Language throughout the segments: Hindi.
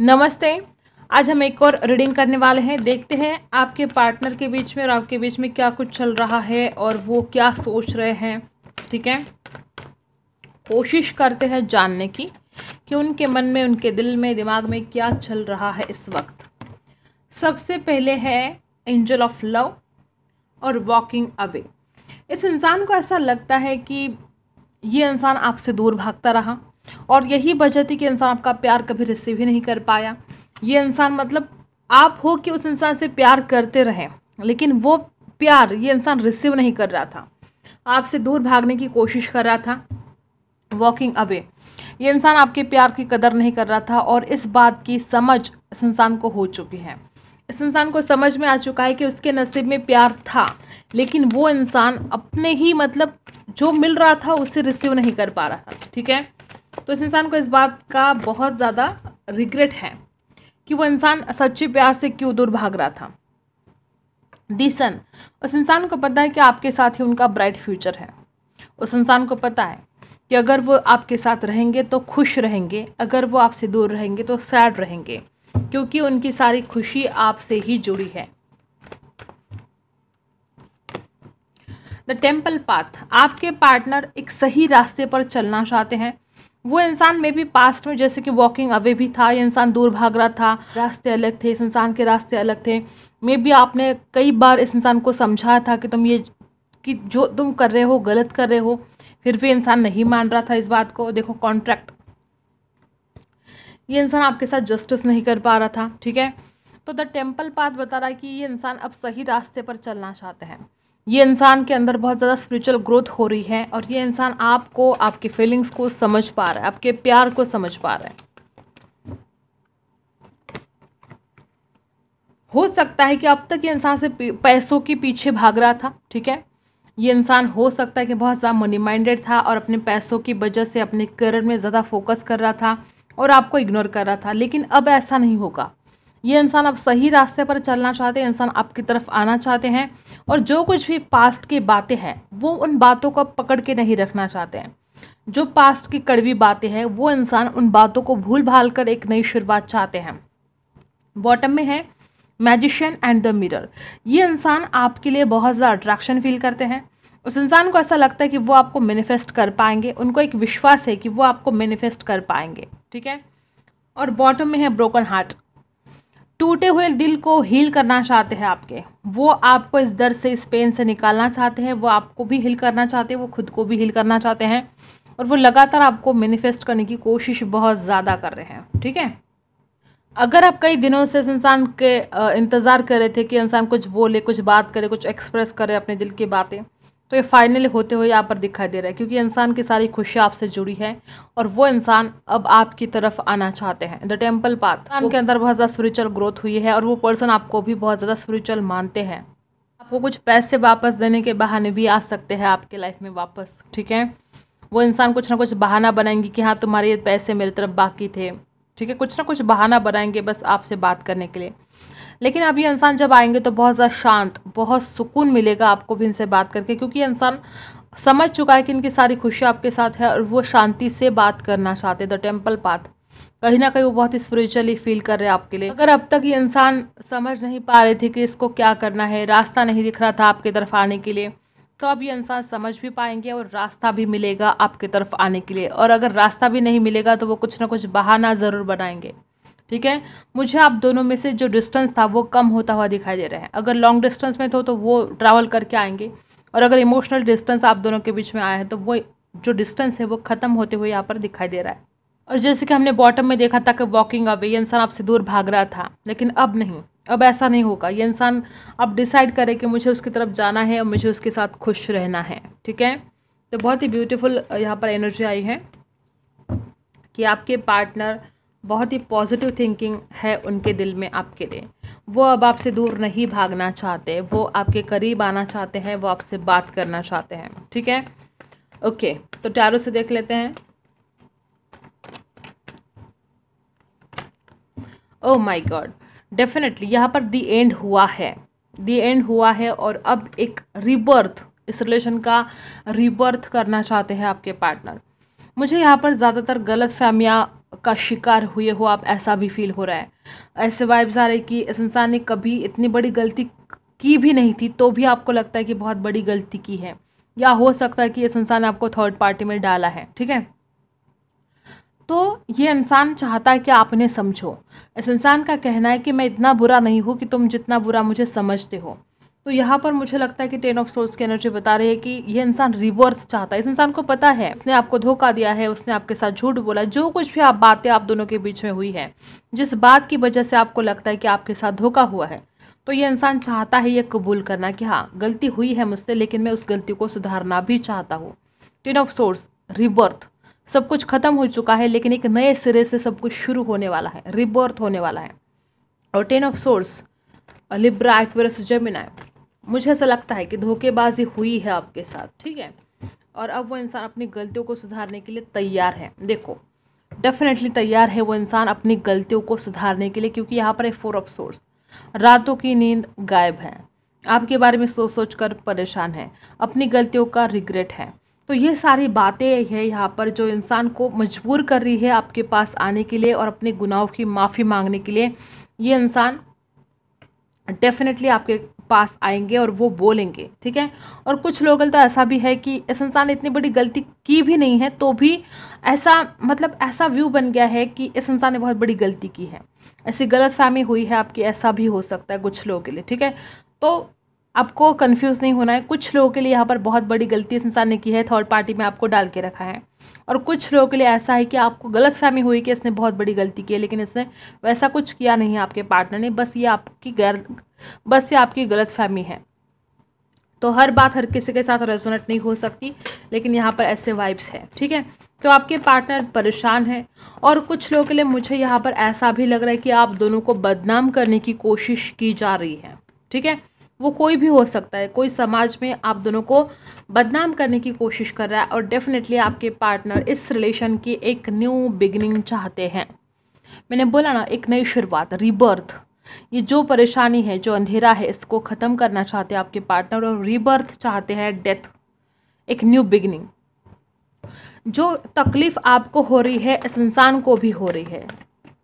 नमस्ते आज हम एक और रीडिंग करने वाले हैं देखते हैं आपके पार्टनर के बीच में और आपके बीच में क्या कुछ चल रहा है और वो क्या सोच रहे हैं ठीक है कोशिश करते हैं जानने की कि उनके मन में उनके दिल में दिमाग में क्या चल रहा है इस वक्त सबसे पहले है एंजल ऑफ लव और वॉकिंग अवे इस इंसान को ऐसा लगता है कि ये इंसान आपसे दूर भागता रहा और यही वजह थी कि इंसान आपका प्यार कभी रिसीव ही नहीं कर पाया ये इंसान मतलब आप हो कि उस इंसान से प्यार करते रहें लेकिन वो प्यार ये इंसान रिसीव नहीं कर रहा था आपसे दूर भागने की कोशिश कर रहा था वॉकिंग अवे ये इंसान आपके प्यार की कदर नहीं कर रहा था और इस बात की समझ इस इंसान को हो चुकी है इस इंसान को समझ में आ चुका है कि उसके नसीब में प्यार था लेकिन वो इंसान अपने ही मतलब जो मिल रहा था उसे रिसीव नहीं कर पा रहा था ठीक है तो इस इंसान को इस बात का बहुत ज़्यादा रिग्रेट है कि वो इंसान सच्चे प्यार से क्यों दूर भाग रहा था सन उस इंसान को पता है कि आपके साथ ही उनका ब्राइट फ्यूचर है उस इंसान को पता है कि अगर वो आपके साथ रहेंगे तो खुश रहेंगे अगर वो आपसे दूर रहेंगे तो सैड रहेंगे क्योंकि उनकी सारी खुशी आपसे ही जुड़ी है द टेम्पल पाथ आपके पार्टनर एक सही रास्ते पर चलना चाहते हैं वो इंसान में भी पास्ट में जैसे कि वॉकिंग अवे भी था ये इंसान दूर भाग रहा था रास्ते अलग थे इस इंसान के रास्ते अलग थे मे भी आपने कई बार इस इंसान को समझाया था कि तुम ये कि जो तुम कर रहे हो गलत कर रहे हो फिर भी इंसान नहीं मान रहा था इस बात को देखो कॉन्ट्रैक्ट ये इंसान आपके साथ जस्टिस नहीं कर पा रहा था ठीक है तो द टेम्पल पाथ बता रहा है कि ये इंसान अब सही रास्ते पर चलना चाहते हैं ये इंसान के अंदर बहुत ज़्यादा स्पिरिचुअल ग्रोथ हो रही है और ये इंसान आपको आपकी फीलिंग्स को समझ पा रहा है आपके प्यार को समझ पा रहा है हो सकता है कि अब तक ये इंसान से पैसों के पीछे भाग रहा था ठीक है ये इंसान हो सकता है कि बहुत ज़्यादा मनी माइंडेड था और अपने पैसों की वजह से अपने करियर में ज़्यादा फोकस कर रहा था और आपको इग्नोर कर रहा था लेकिन अब ऐसा नहीं होगा ये इंसान अब सही रास्ते पर चलना चाहते हैं इंसान आपकी तरफ आना चाहते हैं और जो कुछ भी पास्ट की बातें हैं वो उन बातों को पकड़ के नहीं रखना चाहते हैं जो पास्ट की कड़वी बातें हैं वो इंसान उन बातों को भूल भाल कर एक नई शुरुआत चाहते हैं बॉटम में है मैजिशियन एंड द मिरर ये इंसान आपके लिए बहुत ज़्यादा अट्रैक्शन फील करते हैं उस इंसान को ऐसा लगता है कि वो आपको मैनिफेस्ट कर पाएंगे उनको एक विश्वास है कि वो आपको मैनिफेस्ट कर पाएंगे ठीक है और बॉटम में है ब्रोकन हार्ट टूटे हुए दिल को हील करना चाहते हैं आपके वो आपको इस दर्द से इस पेन से निकालना चाहते हैं वो आपको भी हील करना चाहते हैं वो खुद को भी हील करना चाहते हैं और वो लगातार आपको मैनिफेस्ट करने की कोशिश बहुत ज़्यादा कर रहे हैं ठीक है अगर आप कई दिनों से इंसान के इंतज़ार कर रहे थे कि इंसान कुछ बोले कुछ बात करे कुछ एक्सप्रेस करे अपने दिल की बातें तो ये फाइनल होते हुए यहाँ पर दिखाई दे रहा है क्योंकि इंसान की सारी खुशियाँ आपसे जुड़ी है और वो इंसान अब आपकी तरफ आना चाहते हैं द टेम्पल पाथ इंसान के अंदर बहुत ज़्यादा स्पिरिचुअल ग्रोथ हुई है और वो पर्सन आपको भी बहुत ज़्यादा स्पिरिचुअल मानते हैं आपको कुछ पैसे वापस देने के बहाने भी आ सकते हैं आपके लाइफ में वापस ठीक है वो इंसान कुछ ना कुछ बहाना बनाएंगे कि हाँ तुम्हारे ये पैसे मेरी तरफ बाकी थे ठीक है कुछ ना कुछ बहाना बनाएंगे बस आपसे बात करने के लिए लेकिन अब ये इंसान जब आएंगे तो बहुत ज़्यादा शांत बहुत सुकून मिलेगा आपको भी इनसे बात करके क्योंकि ये इंसान समझ चुका है कि इनकी सारी खुशी आपके साथ है और वो शांति से बात करना चाहते द टेम्पल पाथ कहीं ना कहीं वो बहुत स्पिरिचुअली फील कर रहे हैं आपके लिए अगर अब तक ये इंसान समझ नहीं पा रहे थे कि इसको क्या करना है रास्ता नहीं दिख रहा था आपकी तरफ आने के लिए तो अब ये इंसान समझ भी पाएंगे और रास्ता भी मिलेगा आपके तरफ आने के लिए और अगर रास्ता भी नहीं मिलेगा तो वो कुछ ना कुछ बहाना ज़रूर बनाएंगे ठीक है मुझे आप दोनों में से जो डिस्टेंस था वो कम होता हुआ दिखाई दे रहा है अगर लॉन्ग डिस्टेंस में तो तो वो ट्रैवल करके आएंगे और अगर इमोशनल डिस्टेंस आप दोनों के बीच में आए हैं तो वो जो डिस्टेंस है वो ख़त्म होते हुए यहाँ पर दिखाई दे रहा है और जैसे कि हमने बॉटम में देखा था कि वॉकिंग अवे ये इंसान आपसे दूर भाग रहा था लेकिन अब नहीं अब ऐसा नहीं होगा ये इंसान अब डिसाइड करे कि मुझे उसकी तरफ जाना है और मुझे उसके साथ खुश रहना है ठीक है तो बहुत ही ब्यूटीफुल यहाँ पर एनर्जी आई है कि आपके पार्टनर बहुत ही पॉजिटिव थिंकिंग है उनके दिल में आपके लिए वो अब आपसे दूर नहीं भागना चाहते वो आपके करीब आना चाहते हैं वो आपसे बात करना चाहते हैं ठीक है ओके तो टैरो से देख लेते हैं ओ माय गॉड डेफिनेटली यहाँ पर दी एंड हुआ है दी एंड हुआ है और अब एक रिबर्थ इस रिलेशन का रिबर्थ करना चाहते हैं आपके पार्टनर मुझे यहाँ पर ज़्यादातर गलत फहमियाँ का शिकार हुए हो आप ऐसा भी फील हो रहा है ऐसे वाइब्स आ रहे कि इस इंसान ने कभी इतनी बड़ी गलती की भी नहीं थी तो भी आपको लगता है कि बहुत बड़ी गलती की है या हो सकता है कि इस इंसान ने आपको थर्ड पार्टी में डाला है ठीक है तो ये इंसान चाहता है कि आप इन्हें समझो इस इंसान का कहना है कि मैं इतना बुरा नहीं हूँ कि तुम जितना बुरा मुझे समझते हो तो यहाँ पर मुझे लगता है कि टेन ऑफ सोर्स की एनर्जी बता रही है कि ये इंसान रिवर्स चाहता है इस इंसान को पता है उसने आपको धोखा दिया है उसने आपके साथ झूठ बोला जो कुछ भी आप बातें आप दोनों के बीच में हुई है जिस बात की वजह से आपको लगता है कि आपके साथ धोखा हुआ है तो ये इंसान चाहता है ये कबूल करना कि हाँ गलती हुई है मुझसे लेकिन मैं उस गलती को सुधारना भी चाहता हूँ टेन ऑफ सोर्स रिबर्थ सब कुछ खत्म हो चुका है लेकिन एक नए सिरे से सब कुछ शुरू होने वाला है रिबर्थ होने वाला है और ten of swords Libra Aquarius Gemini मुझे ऐसा लगता है कि धोखेबाजी हुई है आपके साथ ठीक है और अब वो इंसान अपनी गलतियों को सुधारने के लिए तैयार है देखो डेफिनेटली तैयार है वो इंसान अपनी गलतियों को सुधारने के लिए क्योंकि यहाँ पर है फोर ऑफ सोर्स रातों की नींद गायब है आपके बारे में सोच सोच कर परेशान है अपनी गलतियों का रिग्रेट है तो ये सारी बातें है यहाँ पर जो इंसान को मजबूर कर रही है आपके पास आने के लिए और अपने गुनाहों की माफ़ी मांगने के लिए ये इंसान डेफिनेटली आपके पास आएंगे और वो बोलेंगे ठीक है और कुछ लोगों तो ऐसा भी है कि इस इंसान ने इतनी बड़ी गलती की भी नहीं है तो भी ऐसा मतलब ऐसा व्यू बन गया है कि इस इंसान ने बहुत बड़ी गलती की है ऐसी गलत फहमी हुई है आपकी ऐसा भी हो सकता है कुछ लोगों के लिए ठीक है तो आपको कन्फ्यूज़ नहीं होना है कुछ लोगों के लिए यहाँ पर बहुत बड़ी गलती इस इंसान ने की है थर्ड पार्टी में आपको डाल के रखा है और कुछ लोगों के लिए ऐसा है कि आपको गलत फहमी हुई कि इसने बहुत बड़ी गलती की है लेकिन इसने वैसा कुछ किया नहीं है आपके पार्टनर ने बस ये आपकी गैर बस ये आपकी गलत फहमी है तो हर बात हर किसी के साथ रेजोनेट नहीं हो सकती लेकिन यहाँ पर ऐसे वाइब्स है ठीक है तो आपके पार्टनर परेशान हैं और कुछ लोगों के लिए मुझे यहाँ पर ऐसा भी लग रहा है कि आप दोनों को बदनाम करने की कोशिश की जा रही है ठीक है वो कोई भी हो सकता है कोई समाज में आप दोनों को बदनाम करने की कोशिश कर रहा है और डेफिनेटली आपके पार्टनर इस रिलेशन की एक न्यू बिगनिंग चाहते हैं मैंने बोला ना एक नई शुरुआत रिबर्थ ये जो परेशानी है जो अंधेरा है इसको ख़त्म करना चाहते हैं आपके पार्टनर और रिबर्थ चाहते हैं डेथ एक न्यू बिगनिंग जो तकलीफ़ आपको हो रही है इस इंसान को भी हो रही है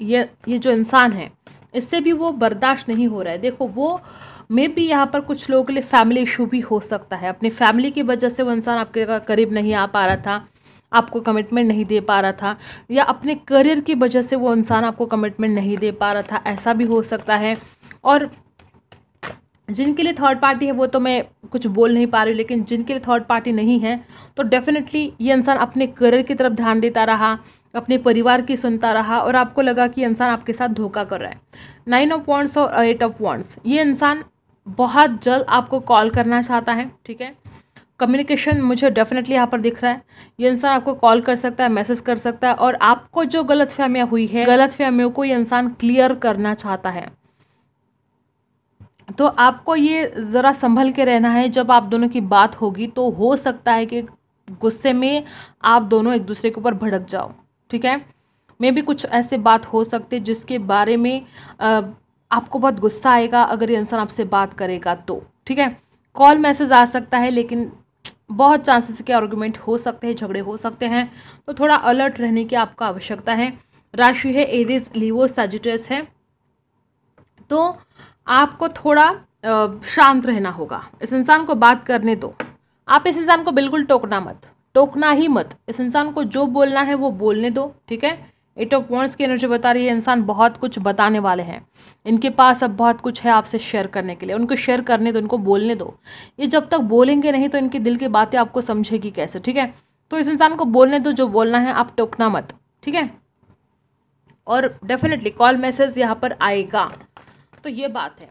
ये ये जो इंसान है इससे भी वो बर्दाश्त नहीं हो रहा है देखो वो मे भी यहाँ पर कुछ लोगों के लिए फैमिली इशू भी हो सकता है अपनी फैमिली की वजह से वो इंसान आपके करीब नहीं आ पा रहा था आपको कमिटमेंट नहीं दे पा रहा था या अपने करियर की वजह से वो इंसान आपको कमिटमेंट नहीं दे पा रहा था ऐसा भी हो सकता है और जिनके लिए थर्ड पार्टी है वो तो मैं कुछ बोल नहीं पा रही लेकिन जिनके लिए थर्ड पार्टी नहीं है तो डेफिनेटली ये इंसान अपने करियर की तरफ ध्यान देता रहा अपने परिवार की सुनता रहा और आपको लगा कि इंसान आपके साथ धोखा कर रहा है नाइन ऑफ पॉइंट्स और एट ऑफ पॉइंट्स ये इंसान बहुत जल्द आपको कॉल करना चाहता है ठीक है कम्युनिकेशन मुझे डेफिनेटली यहाँ पर दिख रहा है ये इंसान आपको कॉल कर सकता है मैसेज कर सकता है और आपको जो गलत फहमियाँ हुई है गलत फहमियों को ये इंसान क्लियर करना चाहता है तो आपको ये ज़रा संभल के रहना है जब आप दोनों की बात होगी तो हो सकता है कि गुस्से में आप दोनों एक दूसरे के ऊपर भड़क जाओ ठीक है मे भी कुछ ऐसे बात हो सकते जिसके बारे में आपको बहुत गुस्सा आएगा अगर ये इंसान आपसे बात करेगा तो ठीक है कॉल मैसेज आ सकता है लेकिन बहुत चांसेस के आर्गूमेंट हो सकते हैं झगड़े हो सकते हैं तो थोड़ा अलर्ट रहने की आपको आवश्यकता है राशि है एरिस लीवो सजिटस है तो आपको थोड़ा शांत रहना होगा इस इंसान को बात करने दो आप इस इंसान को बिल्कुल टोकना मत टोकना ही मत इस इंसान को जो बोलना है वो बोलने दो ठीक है एट ऑफ वॉन्ट्स की एनर्जी बता रही है इंसान बहुत कुछ बताने वाले हैं इनके पास अब बहुत कुछ है आपसे शेयर करने के लिए उनको शेयर करने दो उनको बोलने दो ये जब तक बोलेंगे नहीं तो इनके दिल की बातें आपको समझेगी कैसे ठीक है तो इस इंसान को बोलने दो जो बोलना है आप टोकना मत ठीक है और डेफिनेटली कॉल मैसेज यहाँ पर आएगा तो ये बात है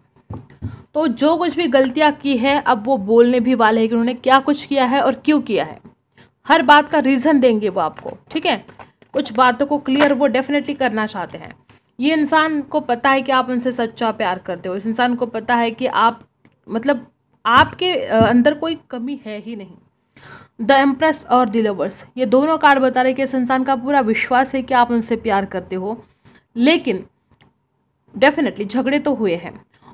तो जो कुछ भी गलतियाँ की है अब वो बोलने भी वाले हैं कि उन्होंने क्या कुछ किया है और क्यों किया है हर बात का रीज़न देंगे वो आपको ठीक है कुछ बातों को क्लियर वो डेफिनेटली करना चाहते हैं ये इंसान को पता है कि आप उनसे सच्चा प्यार करते हो इस इंसान को पता है कि आप मतलब आपके अंदर कोई कमी है ही नहीं द एम्प्रेस और द लवर्स ये दोनों कार्ड बता रहे कि इस इंसान का पूरा विश्वास है कि आप उनसे प्यार करते हो लेकिन डेफिनेटली झगड़े तो हुए हैं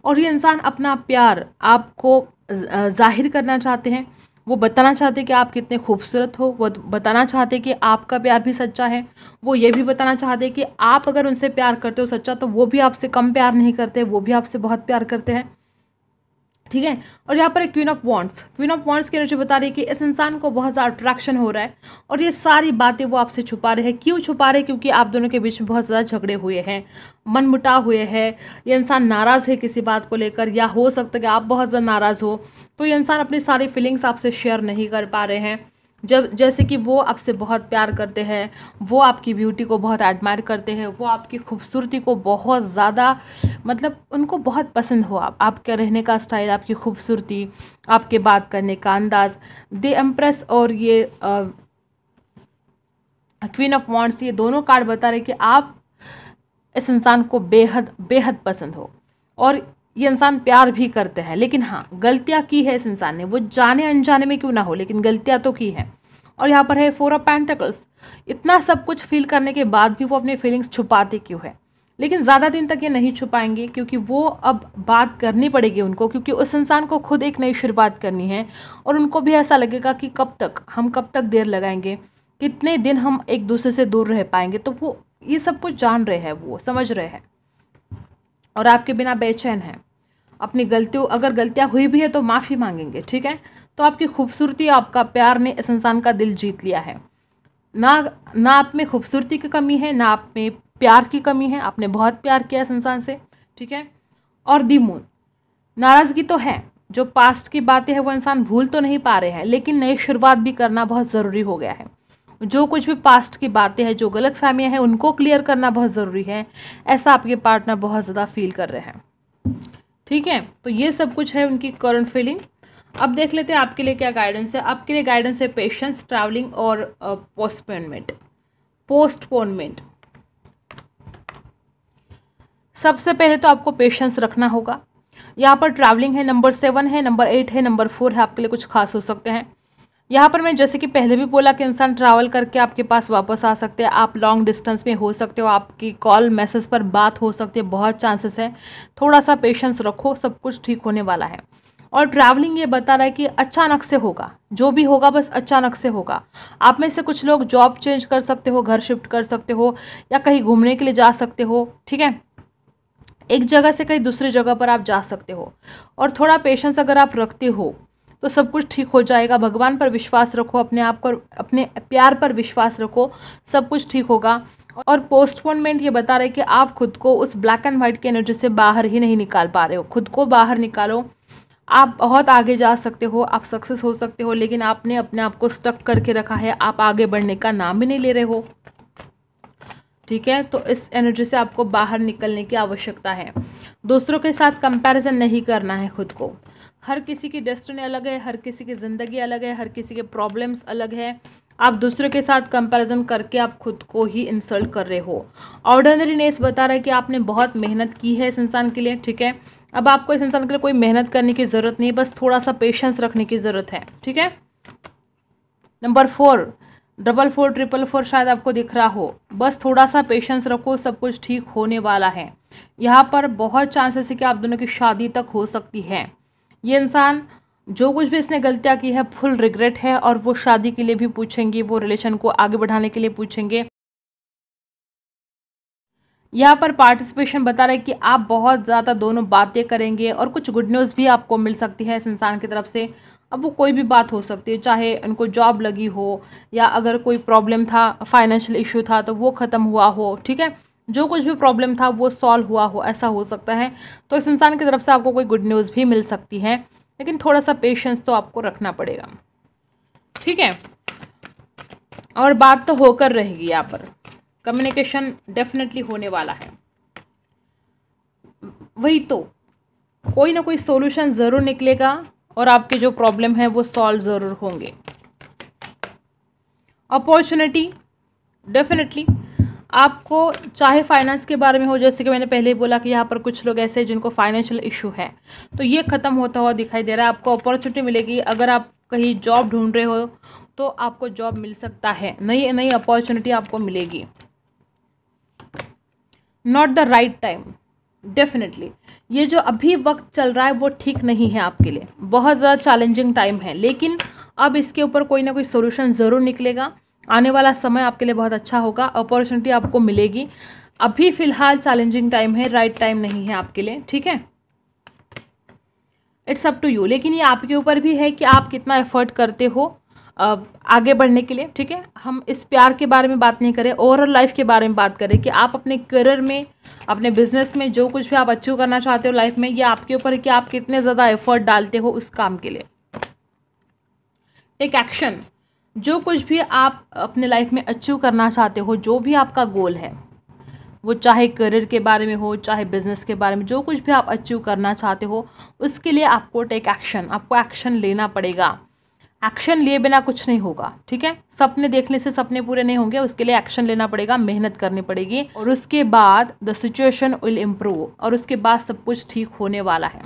और ये इंसान अपना प्यार आपको जाहिर करना चाहते हैं वो बताना चाहते कि आप कितने खूबसूरत हो वो बताना चाहते कि आपका प्यार भी सच्चा है वो ये भी बताना चाहते कि आप अगर उनसे प्यार करते हो सच्चा तो वो भी आपसे कम प्यार नहीं करते वो भी आपसे बहुत प्यार करते हैं ठीक है और यहाँ पर एक queen of wands queen of wands की एनर्जी बता रही है कि इस इंसान को बहुत ज़्यादा अट्रैक्शन हो रहा है और ये सारी बातें वो आपसे छुपा रहे हैं क्यों छुपा रहे क्योंकि आप दोनों के बीच में बहुत ज़्यादा झगड़े हुए हैं मन मुटाव हुए हैं ये इंसान नाराज़ है किसी बात को लेकर या हो सकता है कि आप बहुत ज़्यादा नाराज़ हो तो ये इंसान अपनी सारी फीलिंग्स आपसे शेयर नहीं कर पा रहे हैं जब जैसे कि वो आपसे बहुत प्यार करते हैं वो आपकी ब्यूटी को बहुत एडमायर करते हैं वो आपकी खूबसूरती को बहुत ज़्यादा मतलब उनको बहुत पसंद हो आप आपके रहने का स्टाइल आपकी खूबसूरती आपके बात करने का अंदाज़ दे एम्प्रेस और ये क्वीन ऑफ वॉन्ट्स ये दोनों कार्ड बता रहे कि आप इस इंसान को बेहद बेहद पसंद हो और ये इंसान प्यार भी करते हैं लेकिन हाँ गलतियाँ की है इस इंसान ने वो जाने अनजाने में क्यों ना हो लेकिन गलतियाँ तो की हैं और यहाँ पर है फोर ऑफ पैंटकल्स इतना सब कुछ फील करने के बाद भी वो अपनी फीलिंग्स छुपाते क्यों है लेकिन ज़्यादा दिन तक ये नहीं छुपाएंगे क्योंकि वो अब बात करनी पड़ेगी उनको क्योंकि उस इंसान को खुद एक नई शुरुआत करनी है और उनको भी ऐसा लगेगा कि कब तक हम कब तक देर लगाएंगे कितने दिन हम एक दूसरे से दूर रह पाएंगे तो वो ये सब कुछ जान रहे हैं वो समझ रहे हैं और आपके बिना बेचैन है अपनी गलतियों अगर गलतियाँ हुई भी है तो माफ़ी मांगेंगे ठीक है तो आपकी खूबसूरती आपका प्यार ने इस इंसान का दिल जीत लिया है ना ना आप में खूबसूरती की कमी है ना आप में प्यार की कमी है आपने बहुत प्यार किया इस इंसान से ठीक है और दी मून नाराज़गी तो है जो पास्ट की बातें हैं वो इंसान भूल तो नहीं पा रहे हैं लेकिन नई शुरुआत भी करना बहुत ज़रूरी हो गया है जो कुछ भी पास्ट की बातें हैं जो गलत फहमियाँ हैं उनको क्लियर करना बहुत ज़रूरी है ऐसा आपके पार्टनर बहुत ज़्यादा फील कर रहे हैं ठीक है तो ये सब कुछ है उनकी करंट फीलिंग अब देख लेते हैं आपके लिए क्या गाइडेंस है आपके लिए गाइडेंस है पेशेंस ट्रैवलिंग और पोस्टपोनमेंट पोस्टपोनमेंट सबसे पहले तो आपको पेशेंस रखना होगा यहाँ पर ट्रैवलिंग है नंबर सेवन है नंबर एट है नंबर फोर है आपके लिए कुछ खास हो सकते हैं यहाँ पर मैं जैसे कि पहले भी बोला कि इंसान ट्रैवल करके आपके पास वापस आ सकते हैं आप लॉन्ग डिस्टेंस में हो सकते हो आपकी कॉल मैसेज पर बात हो सकती है बहुत चांसेस है थोड़ा सा पेशेंस रखो सब कुछ ठीक होने वाला है और ट्रैवलिंग ये बता रहा है कि अचानक से होगा जो भी होगा बस अचानक से होगा आप में से कुछ लोग जॉब चेंज कर सकते हो घर शिफ्ट कर सकते हो या कहीं घूमने के लिए जा सकते हो ठीक है एक जगह से कहीं दूसरी जगह पर आप जा सकते हो और थोड़ा पेशेंस अगर आप रखते हो तो सब कुछ ठीक हो जाएगा भगवान पर विश्वास रखो अपने आप पर अपने प्यार पर विश्वास रखो सब कुछ ठीक होगा और पोस्टपोनमेंट ये बता रहे कि आप खुद को उस ब्लैक एंड वाइट की एनर्जी से बाहर ही नहीं निकाल पा रहे हो खुद को बाहर निकालो आप बहुत आगे जा सकते हो आप सक्सेस हो सकते हो लेकिन आपने अपने आप को स्टक करके रखा है आप आगे बढ़ने का नाम भी नहीं ले रहे हो ठीक है तो इस एनर्जी से आपको बाहर निकलने की आवश्यकता है दूसरों के साथ कंपैरिजन नहीं करना है खुद को हर किसी की डेस्टिनी अलग है हर किसी की ज़िंदगी अलग है हर किसी के प्रॉब्लम्स अलग है आप दूसरों के साथ कंपैरिजन करके आप खुद को ही इंसल्ट कर रहे हो ऑर्डनरी नेस बता रहा है कि आपने बहुत मेहनत की है इस इंसान के लिए ठीक है अब आपको इस इंसान के लिए कोई मेहनत करने की ज़रूरत नहीं बस थोड़ा सा पेशेंस रखने की ज़रूरत है ठीक है number four double four triple four शायद आपको दिख रहा हो बस थोड़ा सा पेशेंस रखो सब कुछ ठीक होने वाला है यहाँ पर बहुत चांसेस है कि आप दोनों की शादी तक हो सकती है ये इंसान जो कुछ भी इसने गलतियाँ की है फुल रिग्रेट है और वो शादी के लिए भी पूछेंगे वो रिलेशन को आगे बढ़ाने के लिए पूछेंगे यहाँ पर पार्टिसिपेशन बता रहे कि आप बहुत ज़्यादा दोनों बातें करेंगे और कुछ गुड न्यूज़ भी आपको मिल सकती है इस इंसान की तरफ से अब वो कोई भी बात हो सकती है चाहे उनको जॉब लगी हो या अगर कोई प्रॉब्लम था फाइनेंशियल इशू था तो वो ख़त्म हुआ हो ठीक है जो कुछ भी प्रॉब्लम था वो सॉल्व हुआ हो ऐसा हो सकता है तो इस इंसान की तरफ से आपको कोई गुड न्यूज़ भी मिल सकती है लेकिन थोड़ा सा पेशेंस तो आपको रखना पड़ेगा ठीक है और बात तो होकर रहेगी यहाँ पर कम्युनिकेशन डेफिनेटली होने वाला है वही तो कोई ना कोई सोल्यूशन ज़रूर निकलेगा और आपके जो प्रॉब्लम है वो सॉल्व ज़रूर होंगे अपॉर्चुनिटी डेफिनेटली आपको चाहे फाइनेंस के बारे में हो जैसे कि मैंने पहले ही बोला कि यहाँ पर कुछ लोग ऐसे हैं जिनको फाइनेंशियल इशू है तो ये ख़त्म होता हुआ दिखाई दे रहा है आपको अपॉर्चुनिटी मिलेगी अगर आप कहीं जॉब ढूंढ रहे हो तो आपको जॉब मिल सकता है नई नई अपॉर्चुनिटी आपको मिलेगी not the right time definitely ये जो अभी वक्त चल रहा है वो ठीक नहीं है आपके लिए बहुत ज़्यादा चैलेंजिंग टाइम है लेकिन अब इसके ऊपर कोई ना कोई सोल्यूशन ज़रूर निकलेगा आने वाला समय आपके लिए बहुत अच्छा होगा अपॉर्चुनिटी आपको मिलेगी अभी फिलहाल चैलेंजिंग टाइम है राइट टाइम नहीं है आपके लिए ठीक है इट्स अप टू यू लेकिन ये आपके ऊपर भी है कि आप कितना एफर्ट करते हो आगे बढ़ने के लिए ठीक है हम इस प्यार के बारे में बात नहीं करें ओवरऑल लाइफ के बारे में बात करें कि आप अपने करियर में अपने बिजनेस में जो कुछ भी आप अचीव करना चाहते हो लाइफ में ये आपके ऊपर है कि आप कितने ज़्यादा एफर्ट डालते हो उस काम के लिए एक एक्शन जो कुछ भी आप अपने लाइफ में अचीव करना चाहते हो जो भी आपका गोल है वो चाहे करियर के बारे में हो चाहे बिजनेस के बारे में जो कुछ भी आप अचीव करना चाहते हो उसके लिए आपको टेक एक्शन आपको एक्शन लेना पड़ेगा एक्शन लिए बिना कुछ नहीं होगा ठीक है सपने देखने से सपने पूरे नहीं होंगे उसके लिए एक्शन लेना पड़ेगा मेहनत करनी पड़ेगी और उसके बाद द सिचुएशन विल इम्प्रूव और उसके बाद सब कुछ ठीक होने वाला है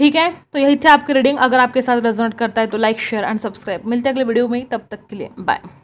ठीक है तो यही थे आपकी रीडिंग अगर आपके साथ रेजोनेट करता है तो लाइक शेयर एंड सब्सक्राइब मिलते हैं अगले वीडियो में तब तक के लिए बाय